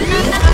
Ha ha ha!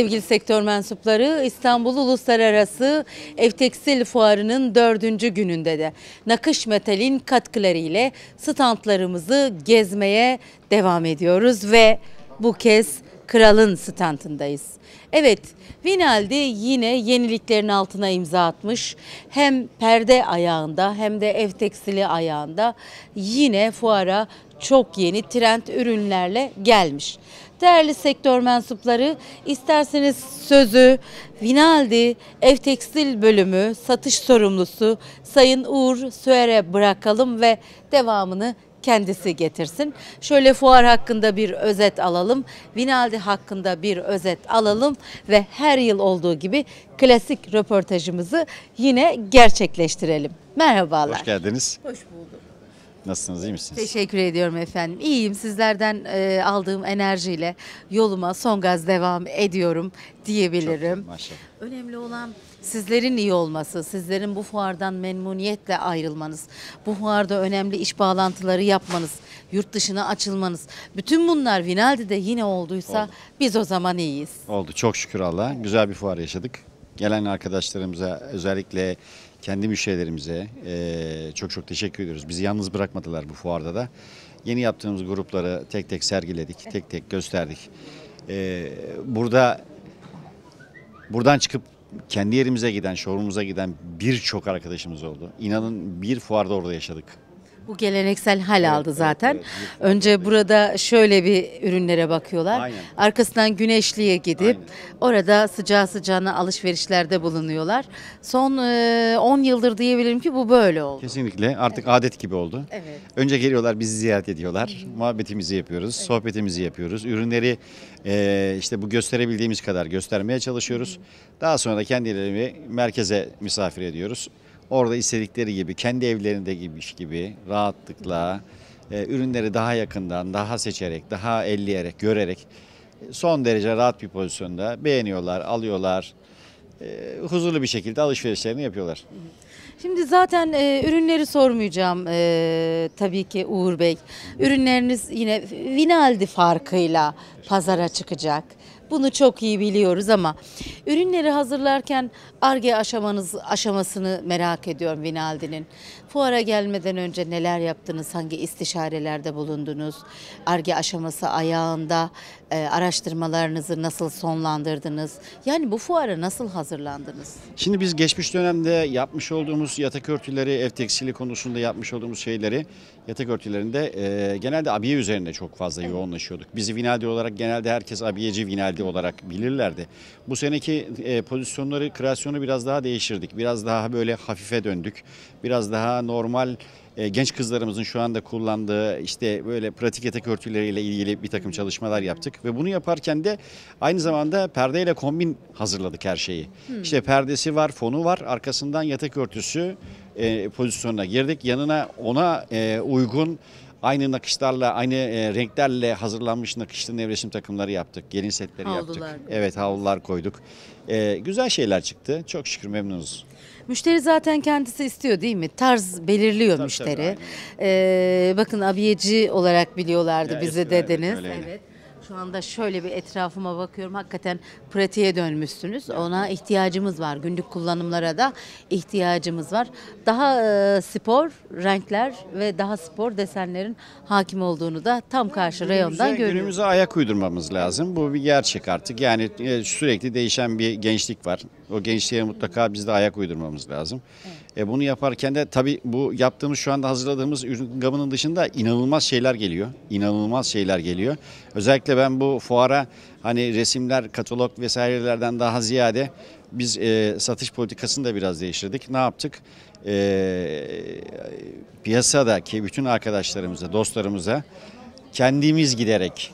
sevgili sektör mensupları İstanbul Uluslararası Ev Fuarı'nın dördüncü gününde de Nakış Metal'in katkılarıyla standlarımızı gezmeye devam ediyoruz ve bu kez Kral'ın standındayız. Evet, Vinaldi yine yeniliklerin altına imza atmış. Hem perde ayağında hem de ev tekstili ayağında yine fuara çok yeni trend ürünlerle gelmiş. Değerli sektör mensupları, isterseniz sözü Vinaldi Ev Tekstil Bölümü satış sorumlusu Sayın Uğur Söer'e bırakalım ve devamını kendisi getirsin. Şöyle fuar hakkında bir özet alalım. Vinaldi hakkında bir özet alalım ve her yıl olduğu gibi klasik röportajımızı yine gerçekleştirelim. Merhabalar. Hoş geldiniz. Hoş bulduk. Nasılsınız, iyi misiniz? Teşekkür ediyorum efendim. İyiyim sizlerden e, aldığım enerjiyle yoluma son gaz devam ediyorum diyebilirim. Çok iyi, maşallah. Önemli olan sizlerin iyi olması, sizlerin bu fuardan memnuniyetle ayrılmanız, bu fuarda önemli iş bağlantıları yapmanız, yurt dışına açılmanız. Bütün bunlar Vinaldi'de yine olduysa Oldu. biz o zaman iyiyiz. Oldu çok şükür Allah'a. Güzel bir fuar yaşadık gelen arkadaşlarımıza özellikle kendi müşterilerimize e, çok çok teşekkür ediyoruz. Bizi yalnız bırakmadılar bu fuarda da. Yeni yaptığımız grupları tek tek sergiledik, tek tek gösterdik. E, burada buradan çıkıp kendi yerimize giden, showroom'umuza giden birçok arkadaşımız oldu. İnanın bir fuarda orada yaşadık. Bu geleneksel hal evet, aldı zaten. Evet, evet, Önce burada şöyle bir ürünlere bakıyorlar. Aynen. Arkasından Güneşli'ye gidip Aynen. orada sıcağı sıcağına alışverişlerde bulunuyorlar. Son 10 e, yıldır diyebilirim ki bu böyle oldu. Kesinlikle artık evet. adet gibi oldu. Evet. Önce geliyorlar bizi ziyaret ediyorlar. Hı-hı. Muhabbetimizi yapıyoruz, evet. sohbetimizi yapıyoruz. Ürünleri e, işte bu gösterebildiğimiz kadar göstermeye çalışıyoruz. Hı-hı. Daha sonra kendilerini merkeze misafir ediyoruz. Orada istedikleri gibi, kendi evlerinde gibiymiş gibi rahatlıkla e, ürünleri daha yakından, daha seçerek, daha elleyerek, görerek e, son derece rahat bir pozisyonda beğeniyorlar, alıyorlar. E, huzurlu bir şekilde alışverişlerini yapıyorlar. Şimdi zaten e, ürünleri sormayacağım e, tabii ki Uğur Bey. Ürünleriniz yine Vinaldi farkıyla pazara çıkacak. Bunu çok iyi biliyoruz ama ürünleri hazırlarken ARGE aşamanız aşamasını merak ediyorum Vinaldi'nin. Fuara gelmeden önce neler yaptınız? Hangi istişarelerde bulundunuz? Arge aşaması ayağında e, araştırmalarınızı nasıl sonlandırdınız? Yani bu fuara nasıl hazırlandınız? Şimdi biz geçmiş dönemde yapmış olduğumuz yatak örtüleri, ev tekstili konusunda yapmış olduğumuz şeyleri yatak örtülerinde e, genelde abiye üzerine çok fazla evet. yoğunlaşıyorduk. Bizi Vinaldi olarak genelde herkes abiyeci Vinaldi olarak bilirlerdi. Bu seneki e, pozisyonları, kreasyonu biraz daha değiştirdik. Biraz daha böyle hafife döndük. Biraz daha normal e, genç kızlarımızın şu anda kullandığı işte böyle pratik yatak örtüleriyle ilgili bir takım çalışmalar yaptık. Ve bunu yaparken de aynı zamanda perdeyle kombin hazırladık her şeyi. Hmm. İşte perdesi var, fonu var, arkasından yatak örtüsü e, pozisyonuna girdik. Yanına ona e, uygun Aynı nakışlarla, aynı e, renklerle hazırlanmış nakışlı nevresim takımları yaptık. Gelin setleri Havlular. yaptık. Evet havlular koyduk. E, güzel şeyler çıktı. Çok şükür memnunuz. Müşteri zaten kendisi istiyor değil mi? Tarz belirliyor Tabii, müşteri. tabii, Ee, bakın abiyeci olarak biliyorlardı Ya bizi eskiden dediniz. Evet. Şu anda şöyle bir etrafıma bakıyorum. Hakikaten pratiğe dönmüşsünüz. Ona ihtiyacımız var. Günlük kullanımlara da ihtiyacımız var. Daha e, spor renkler ve daha spor desenlerin hakim olduğunu da tam karşı günümüze, reyondan görüyoruz. Günümüze ayak uydurmamız lazım. Bu bir gerçek artık. Yani e, sürekli değişen bir gençlik var. O gençliğe mutlaka biz de ayak uydurmamız lazım. Evet. E, bunu yaparken de tabii bu yaptığımız şu anda hazırladığımız ürün gamının dışında inanılmaz şeyler geliyor. İnanılmaz şeyler geliyor. Özellikle ben bu fuara hani resimler, katalog vesairelerden daha ziyade biz e, satış politikasını da biraz değiştirdik. Ne yaptık? E, piyasadaki bütün arkadaşlarımıza, dostlarımıza kendimiz giderek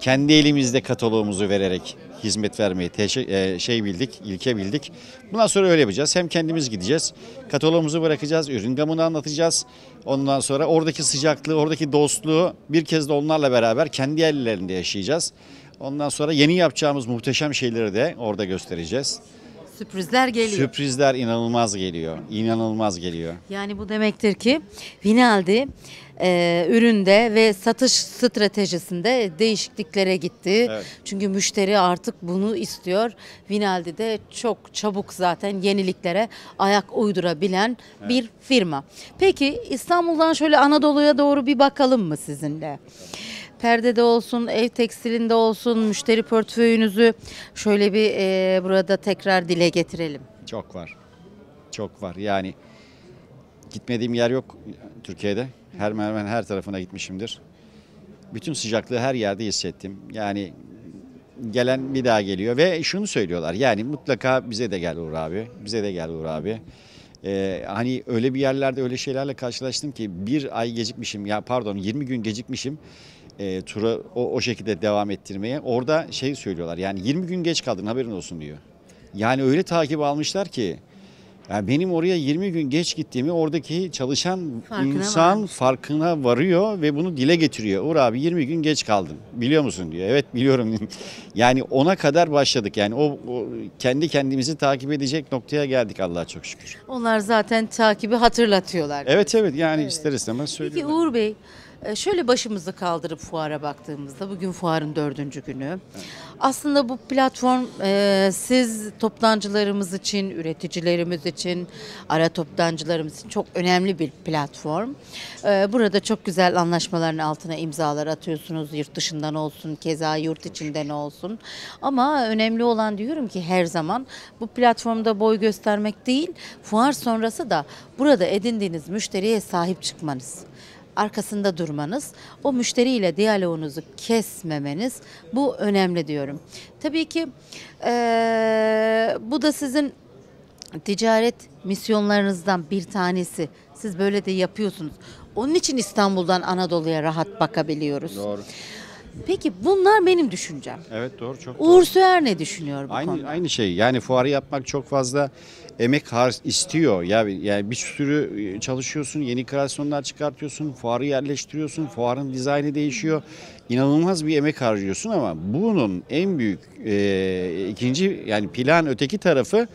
kendi elimizde kataloğumuzu vererek hizmet vermeyi e, şey bildik, ilke bildik. Bundan sonra öyle yapacağız. Hem kendimiz gideceğiz, kataloğumuzu bırakacağız, ürün gamını anlatacağız. Ondan sonra oradaki sıcaklığı, oradaki dostluğu bir kez de onlarla beraber kendi ellerinde yaşayacağız. Ondan sonra yeni yapacağımız muhteşem şeyleri de orada göstereceğiz. Sürprizler geliyor. Sürprizler inanılmaz geliyor. İnanılmaz geliyor. Yani bu demektir ki Vinaldi e, üründe ve satış stratejisinde değişikliklere gitti. Evet. Çünkü müşteri artık bunu istiyor. Vinaldi de çok çabuk zaten yeniliklere ayak uydurabilen evet. bir firma. Peki İstanbul'dan şöyle Anadolu'ya doğru bir bakalım mı sizinle? Evet perdede olsun, ev tekstilinde olsun, müşteri portföyünüzü şöyle bir e, burada tekrar dile getirelim. Çok var. Çok var. Yani Gitmediğim yer yok Türkiye'de. Her hemen her tarafına gitmişimdir. Bütün sıcaklığı her yerde hissettim. Yani gelen bir daha geliyor ve şunu söylüyorlar. Yani mutlaka bize de gel Uğur abi. Bize de gel Uğur abi. Ee, hani öyle bir yerlerde öyle şeylerle karşılaştım ki bir ay gecikmişim ya pardon 20 gün gecikmişim e, tura o, o şekilde devam ettirmeye. Orada şey söylüyorlar yani 20 gün geç kaldın haberin olsun diyor. Yani öyle takip almışlar ki yani benim oraya 20 gün geç gittiğimi oradaki çalışan farkına insan varmış. farkına varıyor ve bunu dile getiriyor. Uğur abi 20 gün geç kaldım biliyor musun diyor. Evet biliyorum. yani ona kadar başladık yani o, o kendi kendimizi takip edecek noktaya geldik Allah'a çok şükür. Onlar zaten takibi hatırlatıyorlar. Evet evet yani evet. ister istemez söylüyorlar. Peki Uğur Bey ee, şöyle başımızı kaldırıp fuara baktığımızda bugün fuarın dördüncü günü. Evet. Aslında bu platform e, siz toptancılarımız için, üreticilerimiz için, ara toptancılarımız için çok önemli bir platform. E, burada çok güzel anlaşmaların altına imzalar atıyorsunuz. Yurt dışından olsun, keza yurt içinden olsun. Ama önemli olan diyorum ki her zaman bu platformda boy göstermek değil, fuar sonrası da burada edindiğiniz müşteriye sahip çıkmanız arkasında durmanız, o müşteriyle diyaloğunuzu kesmemeniz bu önemli diyorum. Tabii ki e, bu da sizin ticaret misyonlarınızdan bir tanesi. Siz böyle de yapıyorsunuz. Onun için İstanbul'dan Anadolu'ya rahat bakabiliyoruz. Doğru. Peki bunlar benim düşüncem. Evet doğru çok. Uğur doğru. Süer ne düşünüyor bu aynı, konuda? Aynı şey yani fuarı yapmak çok fazla emek har istiyor. Ya yani, yani bir sürü e, çalışıyorsun, yeni kreasyonlar çıkartıyorsun, fuarı yerleştiriyorsun, fuarın dizaynı değişiyor. İnanılmaz bir emek harcıyorsun ama bunun en büyük e, ikinci yani plan öteki tarafı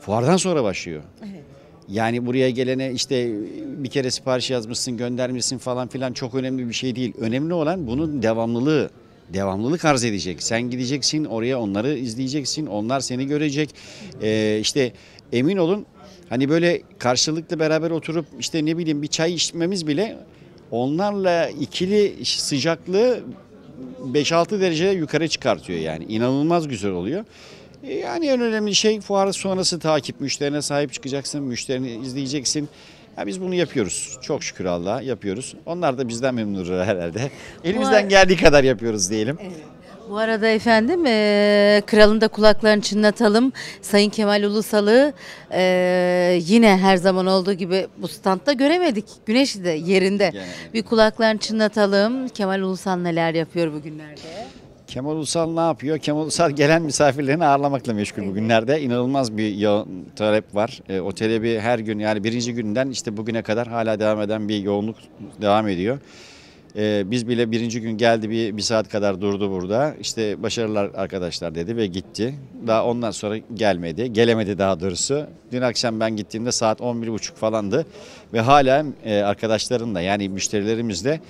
fuardan sonra başlıyor. Evet. Yani buraya gelene işte bir kere sipariş yazmışsın göndermişsin falan filan çok önemli bir şey değil. Önemli olan bunun devamlılığı devamlılık arz edecek. Sen gideceksin oraya onları izleyeceksin. Onlar seni görecek. Ee, işte emin olun hani böyle karşılıklı beraber oturup işte ne bileyim bir çay içmemiz bile onlarla ikili sıcaklığı 5-6 derece yukarı çıkartıyor yani. inanılmaz güzel oluyor. E, yani en önemli şey fuar sonrası takip. Müşterine sahip çıkacaksın, müşterini izleyeceksin. Ya biz bunu yapıyoruz. Çok şükür Allah'a yapıyoruz. Onlar da bizden memnundur herhalde. Elimizden geldiği kadar yapıyoruz diyelim. Evet. Bu arada efendim e, kralın da kulaklarını çınlatalım. Sayın Kemal Ulusalı e, yine her zaman olduğu gibi bu standta göremedik. Güneş de yerinde. Yani. Bir kulaklarını çınlatalım. Kemal Ulusal neler yapıyor bugünlerde? Kemal Ulusal ne yapıyor? Kemal Ulusal gelen misafirlerini ağırlamakla meşgul bugünlerde. İnanılmaz bir yoğun talep var. E, o talebi her gün yani birinci günden işte bugüne kadar hala devam eden bir yoğunluk devam ediyor. E, biz bile birinci gün geldi bir, bir saat kadar durdu burada. İşte başarılar arkadaşlar dedi ve gitti. Daha ondan sonra gelmedi. Gelemedi daha doğrusu. Dün akşam ben gittiğimde saat 11.30 falandı. Ve hala e, arkadaşlarımla yani müşterilerimizle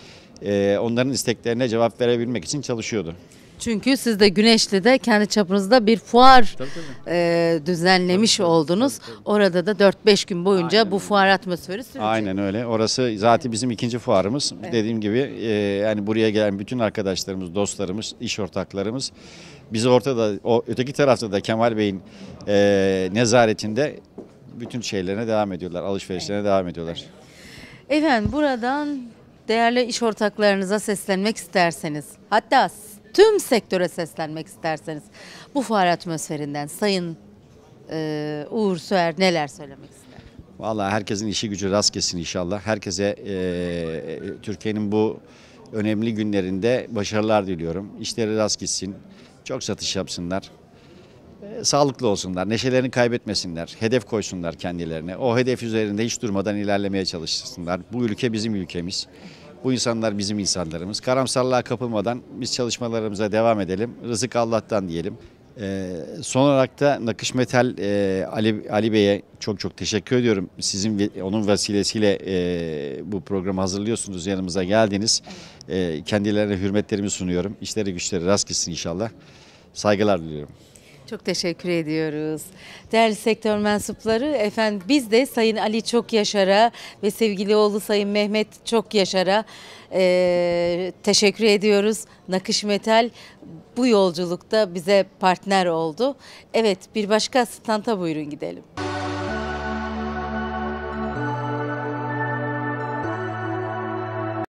e, onların isteklerine cevap verebilmek için çalışıyordu. Çünkü siz de Güneşli'de kendi çapınızda bir fuar tabii, tabii. E, düzenlemiş tabii, oldunuz. Tabii, tabii. Orada da 4-5 gün boyunca Aynen. bu fuar atmosferi sürecek. Aynen öyle. Orası zaten bizim ikinci fuarımız. Evet. Dediğim gibi e, yani buraya gelen bütün arkadaşlarımız, dostlarımız, iş ortaklarımız biz ortada o öteki tarafta da Kemal Bey'in e, nezaretinde bütün şeylerine devam ediyorlar. Alışverişlerine evet. devam ediyorlar. Evet. Efendim buradan değerli iş ortaklarınıza seslenmek isterseniz hatta tüm sektöre seslenmek isterseniz bu fuar atmosferinden Sayın e, Uğur Söğer neler söylemek ister? Valla herkesin işi gücü rast kesin inşallah. Herkese e, Türkiye'nin bu önemli günlerinde başarılar diliyorum. İşleri rast gitsin. Çok satış yapsınlar. E, sağlıklı olsunlar. Neşelerini kaybetmesinler. Hedef koysunlar kendilerine. O hedef üzerinde hiç durmadan ilerlemeye çalışsınlar. Bu ülke bizim ülkemiz. Bu insanlar bizim insanlarımız. Karamsarlığa kapılmadan biz çalışmalarımıza devam edelim. Rızık Allah'tan diyelim. Ee, son olarak da Nakış Metal e, Ali, Ali Bey'e çok çok teşekkür ediyorum. Sizin onun vesilesiyle e, bu programı hazırlıyorsunuz, yanımıza geldiniz. E, kendilerine hürmetlerimi sunuyorum. İşleri güçleri rast gitsin inşallah. Saygılar diliyorum. Çok teşekkür ediyoruz. Değerli sektör mensupları, efendim biz de Sayın Ali Çok Yaşar'a ve sevgili oğlu Sayın Mehmet Çok Yaşar'a e, teşekkür ediyoruz. Nakış Metal bu yolculukta bize partner oldu. Evet bir başka standa buyurun gidelim.